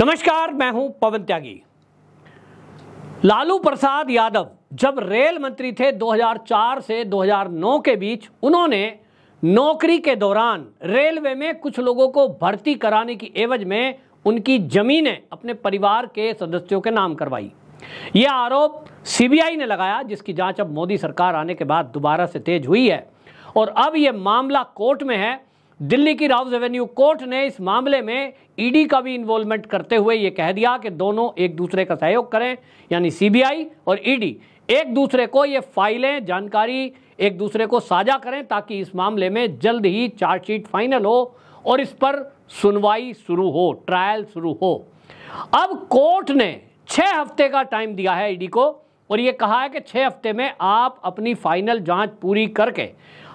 नमस्कार मैं हूं पवन त्यागी लालू प्रसाद यादव जब रेल मंत्री थे 2004 से 2009 के बीच उन्होंने नौकरी के दौरान रेलवे में कुछ लोगों को भर्ती कराने की एवज में उनकी जमीनें अपने परिवार के सदस्यों के नाम करवाई यह आरोप सीबीआई ने लगाया जिसकी जांच अब मोदी सरकार आने के बाद दोबारा से तेज हुई है और अब यह मामला कोर्ट में है दिल्ली की राउस रेवेन्यू कोर्ट ने इस मामले में ईडी का भी इन्वॉल्वमेंट करते हुए यह कह दिया कि दोनों एक दूसरे का सहयोग करें यानी सीबीआई और ईडी e एक दूसरे को ये फाइलें जानकारी एक दूसरे को साझा करें ताकि इस मामले में जल्द ही चार्जशीट फाइनल हो और इस पर सुनवाई शुरू हो ट्रायल शुरू हो अब कोर्ट ने छह हफ्ते का टाइम दिया है ईडी e को और यह कहा है कि छह हफ्ते में आप अपनी फाइनल जांच पूरी करके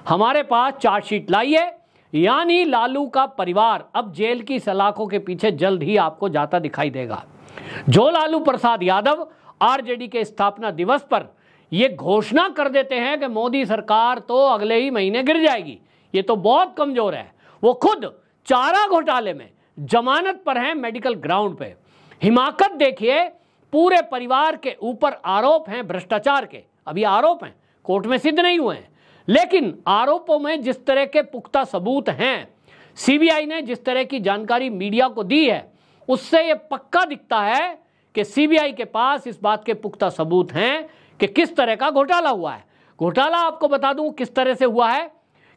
हमारे पास चार्जशीट लाइए यानी लालू का परिवार अब जेल की सलाखों के पीछे जल्द ही आपको जाता दिखाई देगा जो लालू प्रसाद यादव आरजेडी के स्थापना दिवस पर यह घोषणा कर देते हैं कि मोदी सरकार तो अगले ही महीने गिर जाएगी ये तो बहुत कमजोर है वो खुद चारा घोटाले में जमानत पर है मेडिकल ग्राउंड पे हिमाकत देखिए पूरे परिवार के ऊपर आरोप हैं भ्रष्टाचार के अभी आरोप हैं कोर्ट में सिद्ध नहीं हुए हैं लेकिन आरोपों में जिस तरह के पुख्ता सबूत हैं सीबीआई ने जिस तरह की जानकारी मीडिया को दी है उससे यह पक्का दिखता है कि सीबीआई के पास इस बात के पुख्ता सबूत हैं कि किस तरह का घोटाला हुआ है घोटाला आपको बता दूं किस तरह से हुआ है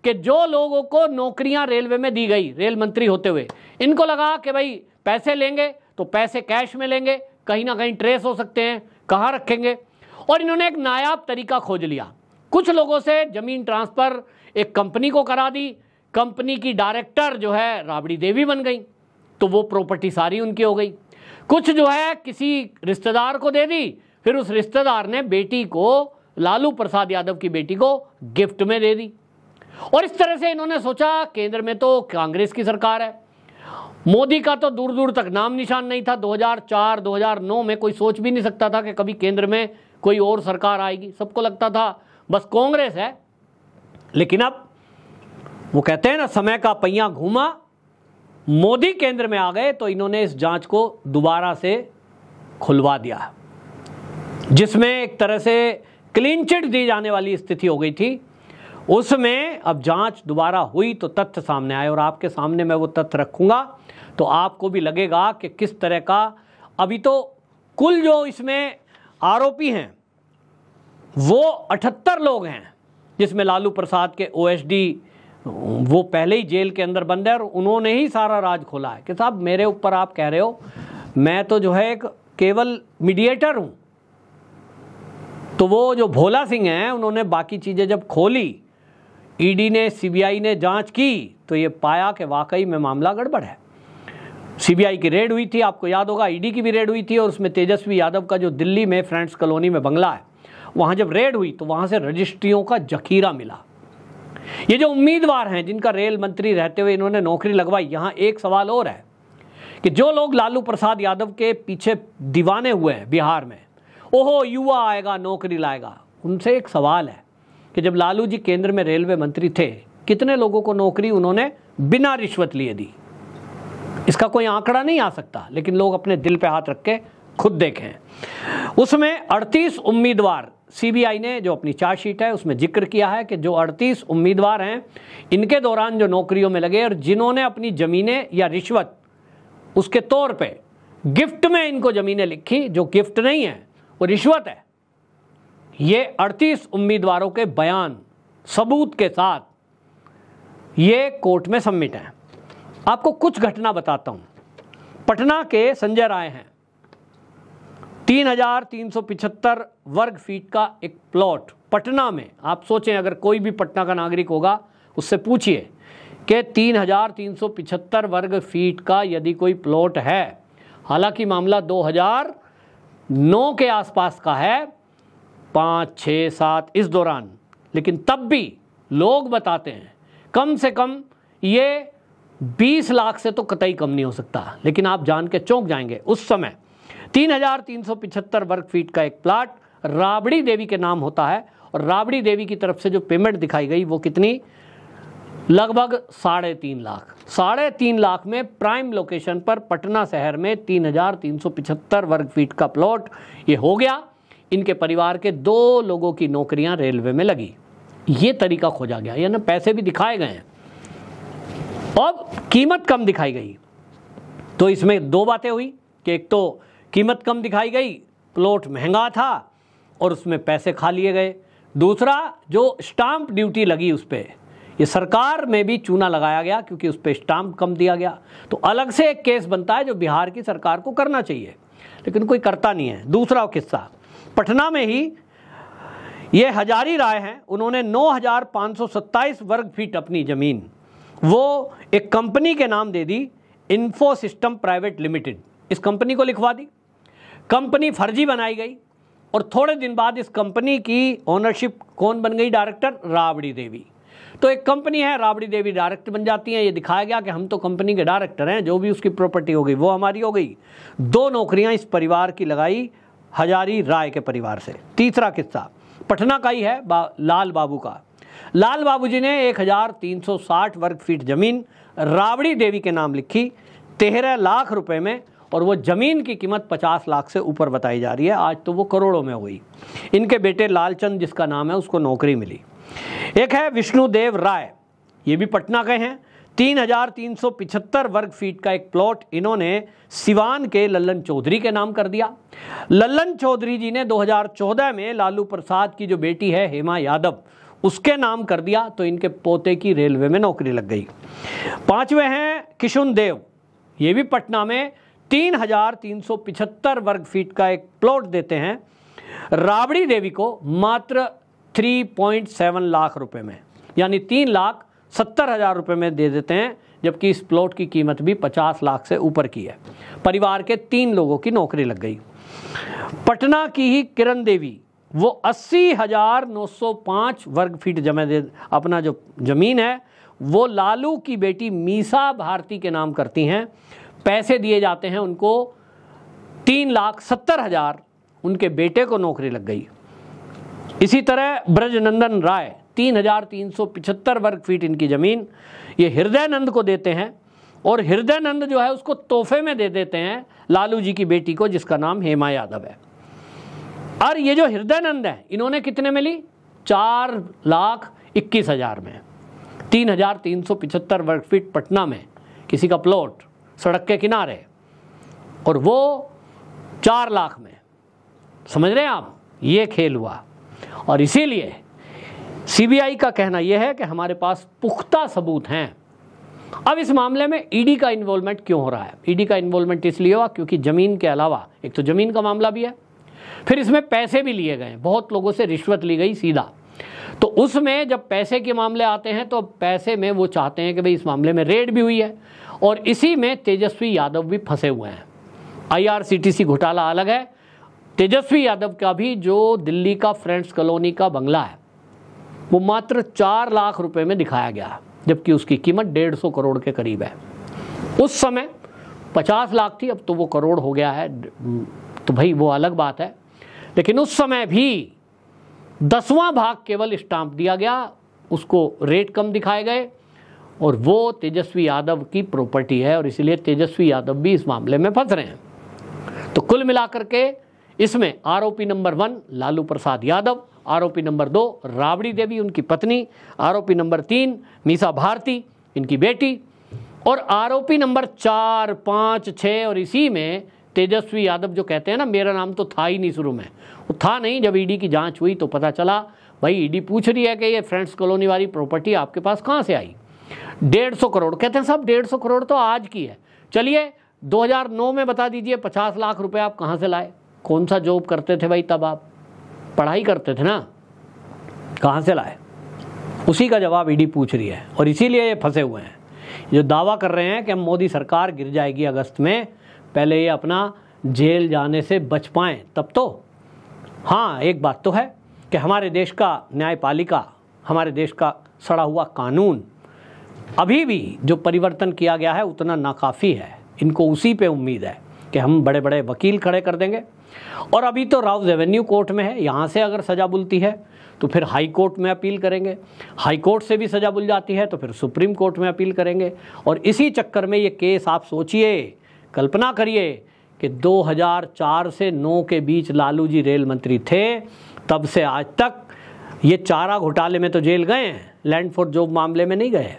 कि जो लोगों को नौकरियां रेलवे में दी गई रेल मंत्री होते हुए इनको लगा कि भाई पैसे लेंगे तो पैसे कैश में लेंगे कहीं ना कहीं ट्रेस हो सकते हैं कहाँ रखेंगे और इन्होंने एक नायाब तरीका खोज लिया कुछ लोगों से जमीन ट्रांसफ़र एक कंपनी को करा दी कंपनी की डायरेक्टर जो है राबड़ी देवी बन गई तो वो प्रॉपर्टी सारी उनकी हो गई कुछ जो है किसी रिश्तेदार को दे दी फिर उस रिश्तेदार ने बेटी को लालू प्रसाद यादव की बेटी को गिफ्ट में दे दी और इस तरह से इन्होंने सोचा केंद्र में तो कांग्रेस की सरकार है मोदी का तो दूर दूर तक नाम निशान नहीं था 2004 2009 में कोई सोच भी नहीं सकता था कि कभी केंद्र में कोई और सरकार आएगी सबको लगता था बस कांग्रेस है लेकिन अब वो कहते हैं ना समय का पहिया घूमा मोदी केंद्र में आ गए तो इन्होंने इस जांच को दोबारा से खुलवा दिया जिसमें एक तरह से क्लीन चिट दी जाने वाली स्थिति हो गई थी उसमें अब जांच दोबारा हुई तो तथ्य सामने आए और आपके सामने मैं वो तथ्य रखूंगा तो आपको भी लगेगा कि किस तरह का अभी तो कुल जो इसमें आरोपी हैं वो अठहत्तर लोग हैं जिसमें लालू प्रसाद के ओएसडी वो पहले ही जेल के अंदर बंद है और उन्होंने ही सारा राज खोला है कि साहब मेरे ऊपर आप कह रहे हो मैं तो जो है एक केवल मीडिएटर हूं तो वो जो भोला सिंह हैं उन्होंने बाकी चीज़ें जब खोली ईडी e ने सीबीआई ने जांच की तो ये पाया कि वाकई में मामला गड़बड़ है सीबीआई की रेड हुई थी आपको याद होगा ईडी e की भी रेड हुई थी और उसमें तेजस्वी यादव का जो दिल्ली में फ्रेंड्स कॉलोनी में बंगला है वहां जब रेड हुई तो वहां से रजिस्ट्रियों का जखीरा मिला ये जो उम्मीदवार हैं जिनका रेल मंत्री रहते हुए इन्होंने नौकरी लगवाई यहां एक सवाल और है कि जो लोग लालू प्रसाद यादव के पीछे दीवाने हुए हैं बिहार में ओहो युवा आएगा नौकरी लाएगा उनसे एक सवाल है कि जब लालू जी केंद्र में रेलवे मंत्री थे कितने लोगों को नौकरी उन्होंने बिना रिश्वत लिए दी इसका कोई आंकड़ा नहीं आ सकता लेकिन लोग अपने दिल पे हाथ रख के खुद देखें उसमें 38 उम्मीदवार सीबीआई ने जो अपनी चार्जशीट है उसमें जिक्र किया है कि जो 38 उम्मीदवार हैं इनके दौरान जो नौकरियों में लगे और जिन्होंने अपनी ज़मीनें या रिश्वत उसके तौर पे गिफ्ट में इनको ज़मीनें लिखी जो गिफ्ट नहीं है वो रिश्वत है ये 38 उम्मीदवारों के बयान सबूत के साथ ये कोर्ट में सबमिट हैं आपको कुछ घटना बताता हूँ पटना के संजय राय हैं तीन हजार तीन सौ पिछहत्तर वर्ग फीट का एक प्लॉट पटना में आप सोचें अगर कोई भी पटना का नागरिक होगा उससे पूछिए कि तीन हजार तीन सौ पिछहत्तर वर्ग फीट का यदि कोई प्लॉट है हालांकि मामला दो हजार नौ के आसपास का है पाँच छः सात इस दौरान लेकिन तब भी लोग बताते हैं कम से कम ये बीस लाख से तो कतई कम नहीं हो सकता लेकिन आप जान के चौंक जाएंगे उस समय तीन हजार तीन सौ पिछहत्तर वर्ग फीट का एक प्लाट राबड़ी देवी के नाम होता है और राबड़ी देवी की तरफ से जो पेमेंट दिखाई गई वो कितनी लगभग साढ़े तीन लाख साढ़े तीन लाख में प्राइम लोकेशन पर पटना शहर में तीन हजार तीन सौ पिछहत्तर वर्ग फीट का प्लॉट ये हो गया इनके परिवार के दो लोगों की नौकरियां रेलवे में लगी ये तरीका खोजा गया यानी पैसे भी दिखाए गए अब और कीमत कम दिखाई गई तो इसमें दो बातें हुई कि एक तो कीमत कम दिखाई गई प्लॉट महंगा था और उसमें पैसे खा लिए गए दूसरा जो स्टाम्प ड्यूटी लगी उस पर ये सरकार में भी चूना लगाया गया क्योंकि उस पर स्टाम्प कम दिया गया तो अलग से एक केस बनता है जो बिहार की सरकार को करना चाहिए लेकिन कोई करता नहीं है दूसरा किस्सा पटना में ही ये हजारी राय हैं उन्होंने 9,527 वर्ग फीट अपनी ज़मीन वो एक कंपनी के नाम दे दी इन्फो सिस्टम प्राइवेट लिमिटेड इस कंपनी को लिखवा दी कंपनी फर्जी बनाई गई और थोड़े दिन बाद इस कंपनी की ओनरशिप कौन बन गई डायरेक्टर राबड़ी देवी तो एक कंपनी है राबड़ी देवी डायरेक्टर बन जाती हैं ये दिखाया गया कि हम तो कंपनी के डायरेक्टर हैं जो भी उसकी प्रॉपर्टी हो गई वो हमारी हो गई दो नौकरियां इस परिवार की लगाई हजारी राय के परिवार से तीसरा किस्सा पटना का ही है बा, लाल बाबू का लाल जी ने एक वर्ग फीट जमीन राबड़ी देवी के नाम लिखी तेरह लाख रुपए में और वो ज़मीन की कीमत पचास लाख से ऊपर बताई जा रही है आज तो वो करोड़ों में हुई इनके बेटे लालचंद जिसका नाम है उसको नौकरी मिली एक है विष्णुदेव राय ये भी पटना के हैं तीन हजार तीन सौ पिछहत्तर वर्ग फीट का एक प्लॉट इन्होंने सिवान के लल्लन चौधरी के नाम कर दिया लल्लन चौधरी जी ने 2014 में लालू प्रसाद की जो बेटी है हेमा यादव उसके नाम कर दिया तो इनके पोते की रेलवे में नौकरी लग गई पांचवें हैं किशुन देव ये भी पटना में तीन हजार तीन सौ पिछहत्तर वर्ग फीट का एक प्लॉट देते हैं राबड़ी देवी को मात्र थ्री पॉइंट सेवन लाख रुपए में यानी तीन लाख सत्तर हजार रुपये में दे देते हैं जबकि इस प्लॉट की कीमत भी पचास लाख से ऊपर की है परिवार के तीन लोगों की नौकरी लग गई पटना की ही किरण देवी वो अस्सी हजार नौ सौ पाँच वर्ग फीट जमा दे अपना जो जमीन है वो लालू की बेटी मीसा भारती के नाम करती हैं पैसे दिए जाते हैं उनको तीन लाख सत्तर हजार उनके बेटे को नौकरी लग गई इसी तरह ब्रजनंदन राय तीन हजार तीन सौ पिछहत्तर वर्ग फीट इनकी ज़मीन ये हृदयनंद को देते हैं और हृदयनंद जो है उसको तोहफे में दे देते हैं लालू जी की बेटी को जिसका नाम हेमा यादव है और ये जो हृदयनंद है इन्होंने कितने में ली चार लाख इक्कीस हजार में तीन हजार तीन सौ पिछहत्तर वर्ग फीट पटना में किसी का प्लॉट सड़क के किनारे और वो चार लाख में समझ रहे हैं आप ये खेल हुआ और इसीलिए सीबीआई का कहना यह है कि हमारे पास पुख्ता सबूत हैं अब इस मामले में ईडी का इन्वॉल्वमेंट क्यों हो रहा है ईडी का इन्वॉल्वमेंट इसलिए हुआ क्योंकि ज़मीन के अलावा एक तो ज़मीन का मामला भी है फिर इसमें पैसे भी लिए गए बहुत लोगों से रिश्वत ली गई सीधा तो उसमें जब पैसे के मामले आते हैं तो पैसे में वो चाहते हैं कि भाई इस मामले में रेड भी हुई है और इसी में तेजस्वी यादव भी फंसे हुए हैं आईआरसीटीसी घोटाला अलग है तेजस्वी यादव का भी जो दिल्ली का फ्रेंड्स कॉलोनी का बंगला है वो मात्र चार लाख रुपए में दिखाया गया जबकि उसकी कीमत डेढ़ सौ करोड़ के करीब है उस समय पचास लाख थी अब तो वो करोड़ हो गया है तो भाई वो अलग बात है लेकिन उस समय भी दसवां भाग केवल स्टाम्प दिया गया उसको रेट कम दिखाए गए और वो तेजस्वी यादव की प्रॉपर्टी है और इसलिए तेजस्वी यादव भी इस मामले में फंस रहे हैं तो कुल मिलाकर के इसमें आरोपी नंबर वन लालू प्रसाद यादव आरोपी नंबर दो राबड़ी देवी उनकी पत्नी आरोपी नंबर तीन मीसा भारती इनकी बेटी और आरोपी नंबर चार पाँच छः और इसी में तेजस्वी यादव जो कहते हैं ना मेरा नाम तो था ही नहीं शुरू में वो था नहीं जब ईडी e की जांच हुई तो पता चला भाई ईडी e पूछ रही है कि ये फ्रेंड्स कॉलोनी वाली प्रॉपर्टी आपके पास कहाँ से आई डेढ़ सौ करोड़ कहते हैं साहब डेढ़ सौ करोड़ तो आज की है चलिए 2009 में बता दीजिए 50 लाख रुपए आप कहाँ से लाए कौन सा जॉब करते थे भाई तब आप पढ़ाई करते थे ना कहाँ से लाए उसी का जवाब ईडी पूछ रही है और इसीलिए ये फंसे हुए हैं जो दावा कर रहे हैं कि हम मोदी सरकार गिर जाएगी अगस्त में पहले ये अपना जेल जाने से बच पाएँ तब तो हाँ एक बात तो है कि हमारे देश का न्यायपालिका हमारे देश का सड़ा हुआ कानून अभी भी जो परिवर्तन किया गया है उतना नाकाफ़ी है इनको उसी पे उम्मीद है कि हम बड़े बड़े वकील खड़े कर देंगे और अभी तो राउ रेवेन्यू कोर्ट में है यहाँ से अगर सज़ा बुलती है तो फिर हाई कोर्ट में अपील करेंगे हाई कोर्ट से भी सज़ा बुल जाती है तो फिर सुप्रीम कोर्ट में अपील करेंगे और इसी चक्कर में ये केस आप सोचिए कल्पना करिए कि 2004 से 9 के बीच लालू जी रेल मंत्री थे तब से आज तक ये चारा घोटाले में तो जेल गए हैं लैंडफोर्ड जॉब मामले में नहीं गए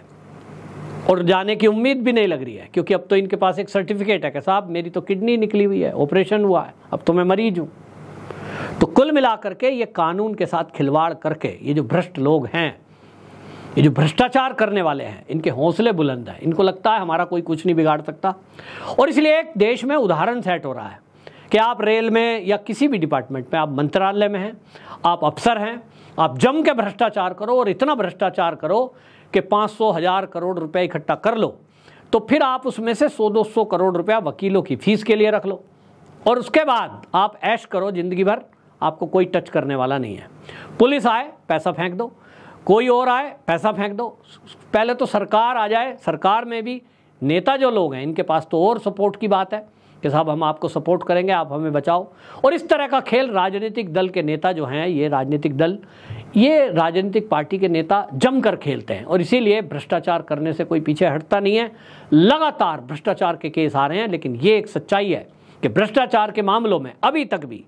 और जाने की उम्मीद भी नहीं लग रही है क्योंकि अब तो इनके पास एक सर्टिफिकेट है कि साहब मेरी तो किडनी निकली हुई है ऑपरेशन हुआ है अब तो मैं मरीज हूँ तो कुल मिलाकर के ये कानून के साथ खिलवाड़ करके ये जो भ्रष्ट लोग हैं ये जो भ्रष्टाचार करने वाले हैं इनके हौसले बुलंद हैं इनको लगता है हमारा कोई कुछ नहीं बिगाड़ सकता और इसलिए एक देश में उदाहरण सेट हो रहा है कि आप रेल में या किसी भी डिपार्टमेंट में आप मंत्रालय में हैं आप अफसर हैं आप जम के भ्रष्टाचार करो और इतना भ्रष्टाचार करो कि पाँच सौ हज़ार करोड़ रुपए इकट्ठा कर लो तो फिर आप उसमें से सौ दो सौ करोड़ रुपया वकीलों की फीस के लिए रख लो और उसके बाद आप ऐश करो ज़िंदगी भर आपको कोई टच करने वाला नहीं है पुलिस आए पैसा फेंक दो कोई और आए पैसा फेंक दो पहले तो सरकार आ जाए सरकार में भी नेता जो लोग हैं इनके पास तो और सपोर्ट की बात है कि साहब हम आपको सपोर्ट करेंगे आप हमें बचाओ और इस तरह का खेल राजनीतिक दल के नेता जो हैं ये राजनीतिक दल ये राजनीतिक पार्टी के नेता जमकर खेलते हैं और इसीलिए भ्रष्टाचार करने से कोई पीछे हटता नहीं है लगातार भ्रष्टाचार के केस आ रहे हैं लेकिन ये एक सच्चाई है कि भ्रष्टाचार के मामलों में अभी तक भी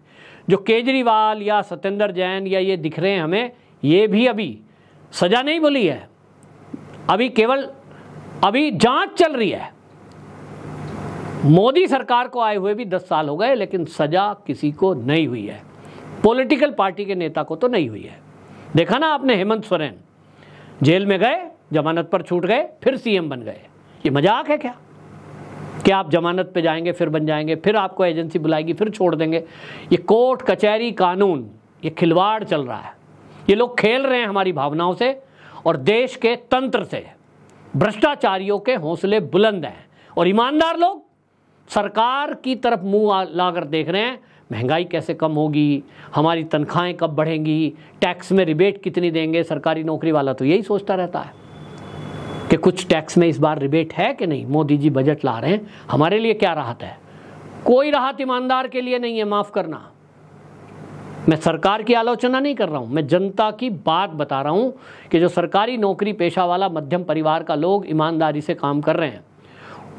जो केजरीवाल या सत्येंद्र जैन या ये दिख रहे हैं हमें ये भी अभी सजा नहीं बोली है अभी केवल अभी जांच चल रही है मोदी सरकार को आए हुए भी दस साल हो गए लेकिन सजा किसी को नहीं हुई है पॉलिटिकल पार्टी के नेता को तो नहीं हुई है देखा ना आपने हेमंत सोरेन जेल में गए जमानत पर छूट गए फिर सीएम बन गए ये मजाक है क्या कि आप जमानत पे जाएंगे फिर बन जाएंगे फिर आपको एजेंसी बुलाएगी फिर छोड़ देंगे ये कोर्ट कचहरी कानून ये खिलवाड़ चल रहा है ये लोग खेल रहे हैं हमारी भावनाओं से और देश के तंत्र से भ्रष्टाचारियों के हौसले बुलंद हैं और ईमानदार लोग सरकार की तरफ मुंह लाकर देख रहे हैं महंगाई कैसे कम होगी हमारी तनख्वाहें कब बढ़ेंगी टैक्स में रिबेट कितनी देंगे सरकारी नौकरी वाला तो यही सोचता रहता है कि कुछ टैक्स में इस बार रिबेट है कि नहीं मोदी जी बजट ला रहे हैं हमारे लिए क्या राहत है कोई राहत ईमानदार के लिए नहीं है माफ़ करना मैं सरकार की आलोचना नहीं कर रहा हूँ मैं जनता की बात बता रहा हूँ कि जो सरकारी नौकरी पेशा वाला मध्यम परिवार का लोग ईमानदारी से काम कर रहे हैं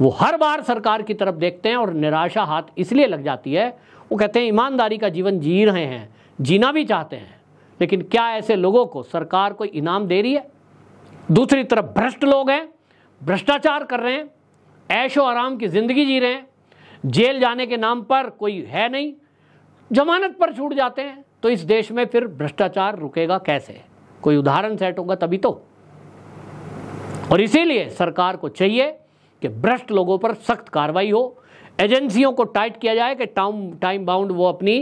वो हर बार सरकार की तरफ देखते हैं और निराशा हाथ इसलिए लग जाती है वो कहते हैं ईमानदारी का जीवन जी रहे हैं जीना भी चाहते हैं लेकिन क्या ऐसे लोगों को सरकार कोई इनाम दे रही है दूसरी तरफ भ्रष्ट लोग हैं भ्रष्टाचार कर रहे हैं ऐशो आराम की ज़िंदगी जी रहे हैं जेल जाने के नाम पर कोई है नहीं जमानत पर छूट जाते हैं तो इस देश में फिर भ्रष्टाचार रुकेगा कैसे कोई उदाहरण सेट होगा तभी तो और इसीलिए सरकार को चाहिए कि भ्रष्ट लोगों पर सख्त कार्रवाई हो एजेंसियों को टाइट किया जाए कि टाउन टाइम बाउंड वो अपनी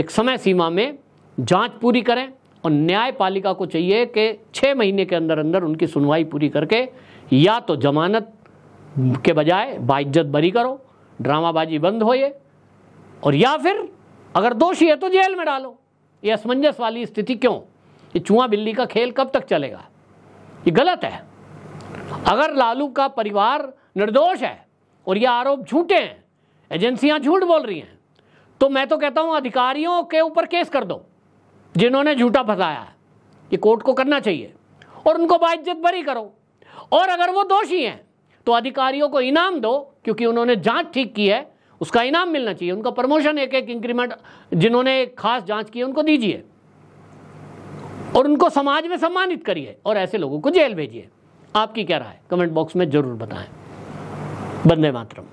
एक समय सीमा में जांच पूरी करें और न्यायपालिका को चाहिए कि छः महीने के अंदर अंदर उनकी सुनवाई पूरी करके या तो जमानत के बजाय बाइज्जत बरी करो ड्रामाबाजी बंद हो ये और या फिर अगर दोषी है तो जेल में डालो ये असमंजस वाली स्थिति क्यों ये चूहा बिल्ली का खेल कब तक चलेगा ये गलत है अगर लालू का परिवार निर्दोष है और ये आरोप झूठे हैं एजेंसियां झूठ बोल रही हैं तो मैं तो कहता हूं अधिकारियों के ऊपर केस कर दो जिन्होंने झूठा फंसाया है ये कोर्ट को करना चाहिए और उनको बाइज्जत भरी करो और अगर वो दोषी हैं तो अधिकारियों को इनाम दो क्योंकि उन्होंने जांच ठीक की है उसका इनाम मिलना चाहिए उनका प्रमोशन एक एक इंक्रीमेंट जिन्होंने खास जांच की है उनको दीजिए और उनको समाज में सम्मानित करिए और ऐसे लोगों को जेल भेजिए आपकी क्या राय कमेंट बॉक्स में ज़रूर बताएं वंदे मातरम